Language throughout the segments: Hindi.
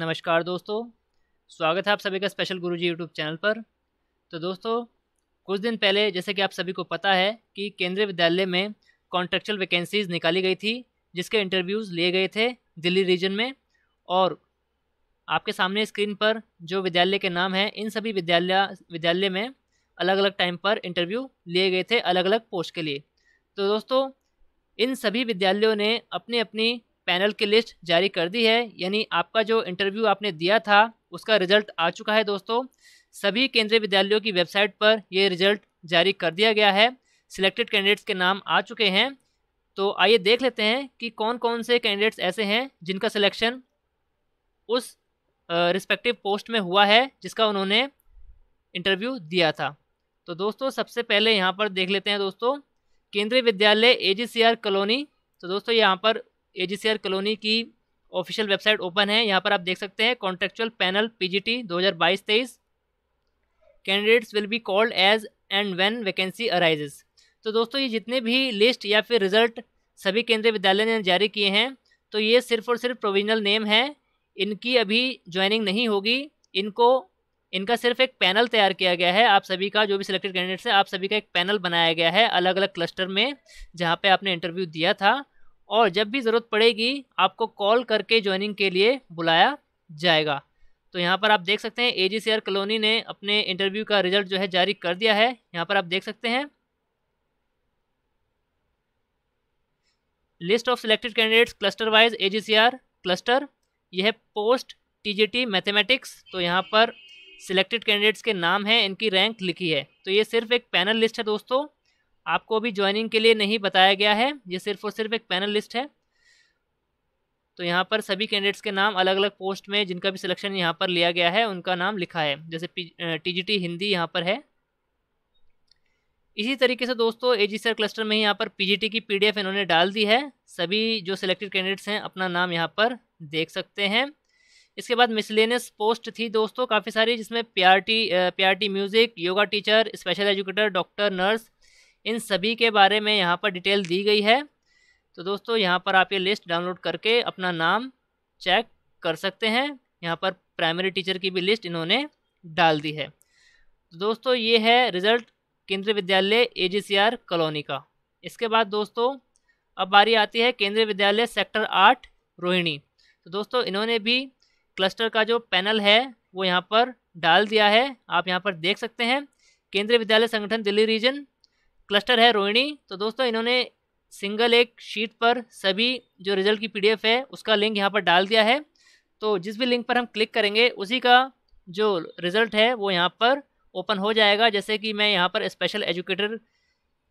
नमस्कार दोस्तों स्वागत है आप सभी का स्पेशल गुरुजी यूट्यूब चैनल पर तो दोस्तों कुछ दिन पहले जैसे कि आप सभी को पता है कि केंद्रीय विद्यालय में कॉन्ट्रेक्चुअल वैकेंसीज निकाली गई थी जिसके इंटरव्यूज़ लिए गए थे दिल्ली रीजन में और आपके सामने स्क्रीन पर जो विद्यालय के नाम हैं इन सभी विद्यालय विद्यालय में अलग अलग टाइम पर इंटरव्यू लिए गए थे अलग अलग पोस्ट के लिए तो दोस्तों इन सभी विद्यालयों ने अपनी अपनी पैनल की लिस्ट जारी कर दी है यानी आपका जो इंटरव्यू आपने दिया था उसका रिजल्ट आ चुका है दोस्तों सभी केंद्रीय विद्यालयों की वेबसाइट पर यह रिजल्ट जारी कर दिया गया है सिलेक्टेड कैंडिडेट्स के नाम आ चुके हैं तो आइए देख लेते हैं कि कौन कौन से कैंडिडेट्स ऐसे हैं जिनका सिलेक्शन उस रिस्पेक्टिव पोस्ट में हुआ है जिसका उन्होंने इंटरव्यू दिया था तो दोस्तों सबसे पहले यहाँ पर देख लेते हैं दोस्तों केंद्रीय विद्यालय एजीसीआर कॉलोनी तो दोस्तों यहाँ पर आर कॉलोनी की ऑफिशियल वेबसाइट ओपन है यहाँ पर आप देख सकते हैं contractual panel PGT 2022-23 candidates will be called as and when vacancy arises तो दोस्तों ये जितने भी लिस्ट या फिर रिजल्ट सभी केंद्रीय विद्यालय ने जारी किए हैं तो ये सिर्फ और सिर्फ प्रोविजनल नेम है इनकी अभी ज्वाइनिंग नहीं होगी इनको इनका सिर्फ एक पैनल तैयार किया गया है आप सभी का जो भी सिलेक्टेड कैंडिडेट्स हैं आप सभी का एक पैनल बनाया गया है अलग अलग क्लस्टर में जहाँ पर आपने इंटरव्यू दिया था और जब भी ज़रूरत पड़ेगी आपको कॉल करके ज्वाइनिंग के लिए बुलाया जाएगा तो यहाँ पर आप देख सकते हैं ए जी सी आर कॉलोनी ने अपने इंटरव्यू का रिजल्ट जो है जारी कर दिया है यहाँ पर आप देख सकते हैं list of selected candidates cluster wise A G C R cluster यह है post T G T mathematics तो यहाँ पर सिलेक्टेड कैंडिडेट्स के नाम हैं इनकी रैंक लिखी है तो ये सिर्फ एक पैनल लिस्ट है दोस्तों आपको अभी ज्वाइनिंग के लिए नहीं बताया गया है ये सिर्फ और सिर्फ एक पैनल लिस्ट है तो यहाँ पर सभी कैंडिडेट्स के नाम अलग अलग पोस्ट में जिनका भी सिलेक्शन यहाँ पर लिया गया है उनका नाम लिखा है जैसे टीजीटी हिंदी यहाँ पर है इसी तरीके से दोस्तों एजीसर क्लस्टर में ही यहाँ पर पीजीटी की पीडीएफ इन्होंने डाल दी है सभी जो सिलेक्टेड कैंडिडेट्स हैं अपना नाम यहाँ पर देख सकते हैं इसके बाद मिसलेनियस पोस्ट थी दोस्तों काफ़ी सारी जिसमें P R music yoga teacher special educator doctor nurse इन सभी के बारे में यहाँ पर डिटेल दी गई है तो दोस्तों यहाँ पर आप ये लिस्ट डाउनलोड करके अपना नाम चेक कर सकते हैं यहाँ पर प्राइमरी टीचर की भी लिस्ट इन्होंने डाल दी है तो दोस्तों ये है रिजल्ट केंद्रीय विद्यालय ए कॉलोनी का इसके बाद दोस्तों अब बारी आती है केंद्रीय विद्यालय सेक्टर आठ रोहिणी तो दोस्तों इन्होंने भी क्लस्टर का जो पैनल है वो यहाँ पर डाल दिया है आप यहाँ पर देख सकते हैं केंद्रीय विद्यालय संगठन दिल्ली रीजन क्लस्टर है रोहिणी तो दोस्तों इन्होंने सिंगल एक शीट पर सभी जो रिजल्ट की पीडीएफ है उसका लिंक यहाँ पर डाल दिया है तो जिस भी लिंक पर हम क्लिक करेंगे उसी का जो रिज़ल्ट है वो यहाँ पर ओपन हो जाएगा जैसे कि मैं यहाँ पर स्पेशल एजुकेटर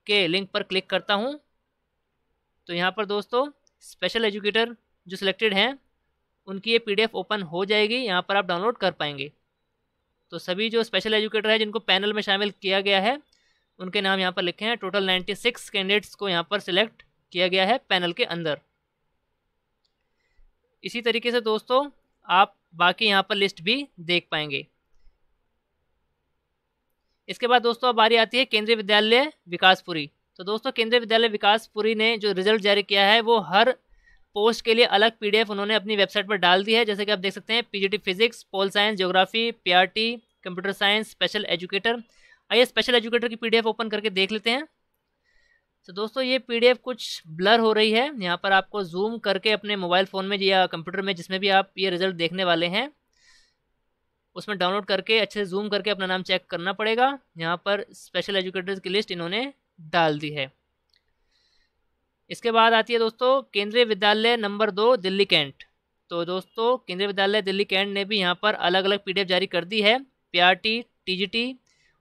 के लिंक पर क्लिक करता हूँ तो यहाँ पर दोस्तों स्पेशल एजुकेटर जो सिलेक्टेड हैं उनकी ये पीडीएफ ओपन हो जाएगी यहाँ पर आप डाउनलोड कर पाएंगे तो सभी जो स्पेशल एजुकेटर हैं जिनको पैनल में शामिल किया गया है उनके नाम यहाँ पर लिखे हैं टोटल 96 कैंडिडेट्स को यहाँ पर सिलेक्ट किया गया है पैनल के अंदर इसी तरीके से दोस्तों आप बाकी यहाँ पर लिस्ट भी देख पाएंगे इसके बाद दोस्तों अब बारी आती है केंद्रीय विद्यालय विकासपुरी तो दोस्तों केंद्रीय विद्यालय विकासपुरी ने जो रिजल्ट जारी किया है वो हर पोस्ट के लिए अलग पीडीएफ उन्होंने अपनी वेबसाइट पर डाल दी है जैसे कि आप देख सकते हैं PGT physics pol science geography PRT computer science special educator आइए स्पेशल एजुकेटर की पीडीएफ ओपन करके देख लेते हैं तो दोस्तों ये पीडीएफ कुछ ब्लर हो रही है यहाँ पर आपको जूम करके अपने मोबाइल फ़ोन में या कंप्यूटर में जिसमें भी आप ये रिजल्ट देखने वाले हैं उसमें डाउनलोड करके अच्छे से जूम करके अपना नाम चेक करना पड़ेगा यहाँ पर स्पेशल एजुकेटर्स की लिस्ट इन्होंने डाल दी है इसके बाद आती है दोस्तों केंद्रीय विद्यालय नंबर दो दिल्ली कैंट तो दोस्तों केंद्रीय विद्यालय दिल्ली कैंट ने भी यहाँ पर अलग अलग पीडीएफ जारी कर दी है पीआरटी टीजीटी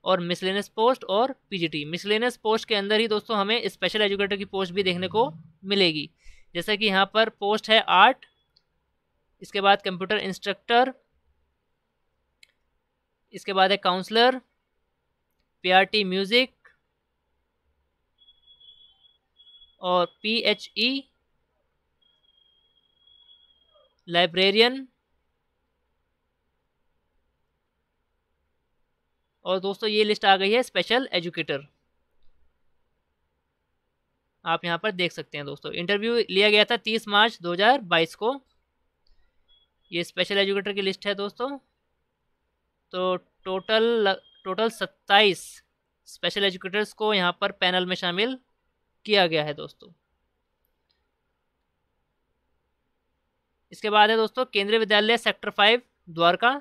और मिसलेनियस पोस्ट और पीजीटी मिसलेनियस पोस्ट के अंदर ही दोस्तों हमें स्पेशल एजुकेटर की पोस्ट भी देखने को मिलेगी जैसे कि यहाँ पर पोस्ट है आर्ट इसके बाद कंप्यूटर इंस्ट्रक्टर इसके बाद है काउंसलर पी म्यूज़िक और ई लाइब्रेरियन और दोस्तों ये लिस्ट आ गई है स्पेशल एजुकेटर आप यहाँ पर देख सकते हैं दोस्तों इंटरव्यू लिया गया था 30 मार्च 2022 को ये स्पेशल एजुकेटर की लिस्ट है दोस्तों तो टोटल टोटल 27 स्पेशल एजुकेटर्स को यहाँ पर पैनल में शामिल किया गया है दोस्तों इसके बाद है दोस्तों केंद्रीय विद्यालय सेक्टर फाइव द्वारका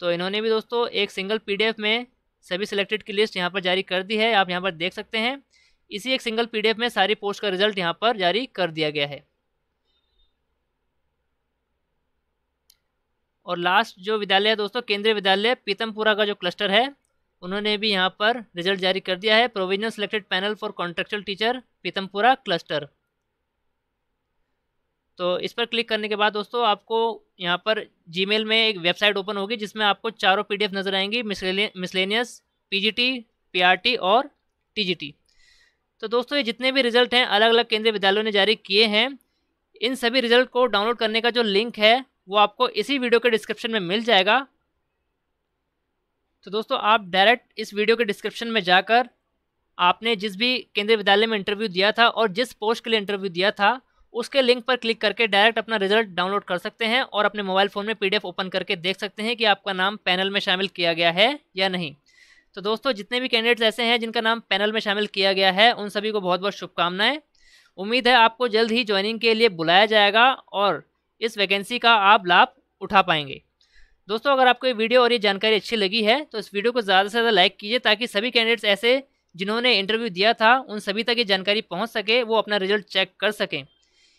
तो इन्होंने भी दोस्तों एक सिंगल पीडीएफ में सभी सिलेक्टेड की लिस्ट यहाँ पर जारी कर दी है आप यहाँ पर देख सकते हैं इसी एक सिंगल पीडीएफ में सारी पोस्ट का रिजल्ट यहाँ पर जारी कर दिया गया है और लास्ट जो विद्यालय है दोस्तों केंद्रीय विद्यालय पीतमपुरा का जो क्लस्टर है उन्होंने भी यहाँ पर रिजल्ट जारी कर दिया है provisional selected panel for contractual teacher Pitampura cluster तो इस पर क्लिक करने के बाद दोस्तों आपको यहाँ पर जी में एक वेबसाइट ओपन होगी जिसमें आपको चारों पी नज़र आएंगी मिसलेनियस पीजीटी पीआरटी और टीजीटी तो दोस्तों ये जितने भी रिजल्ट हैं अलग अलग केंद्रीय विद्यालयों ने जारी किए हैं इन सभी रिजल्ट को डाउनलोड करने का जो लिंक है वो आपको इसी वीडियो के डिस्क्रिप्शन में मिल जाएगा तो दोस्तों आप डायरेक्ट इस वीडियो के डिस्क्रिप्शन में जाकर आपने जिस भी केंद्रीय विद्यालय में इंटरव्यू दिया था और जिस पोस्ट के लिए इंटरव्यू दिया था उसके लिंक पर क्लिक करके डायरेक्ट अपना रिजल्ट डाउनलोड कर सकते हैं और अपने मोबाइल फ़ोन में पीडीएफ ओपन करके देख सकते हैं कि आपका नाम पैनल में शामिल किया गया है या नहीं तो दोस्तों जितने भी कैंडिडेट्स ऐसे हैं जिनका नाम पैनल में शामिल किया गया है उन सभी को बहुत बहुत शुभकामनाएं उम्मीद है आपको जल्द ही ज्वाइनिंग के लिए बुलाया जाएगा और इस वैकेंसी का आप लाभ उठा पाएंगे दोस्तों अगर आपको ये वीडियो और ये जानकारी अच्छी लगी है तो इस वीडियो को ज़्यादा से ज़्यादा लाइक कीजिए ताकि सभी कैंडिडेट्स ऐसे जिन्होंने इंटरव्यू दिया था उन सभी तक ये जानकारी पहुँच सके वो अपना रिजल्ट चेक कर सकें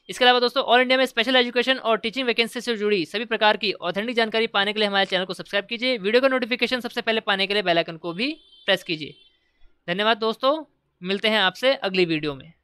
इसके अलावा दोस्तों ऑल इंडिया में स्पेशल एजुकेशन और टीचिंग वैकेंसी से जुड़ी सभी प्रकार की ऑथेंटिक जानकारी पाने के लिए हमारे चैनल को सब्सक्राइब कीजिए वीडियो का नोटिफिकेशन सबसे पहले पाने के लिए बेलाइकन को भी प्रेस कीजिए धन्यवाद दोस्तों मिलते हैं आपसे अगली वीडियो में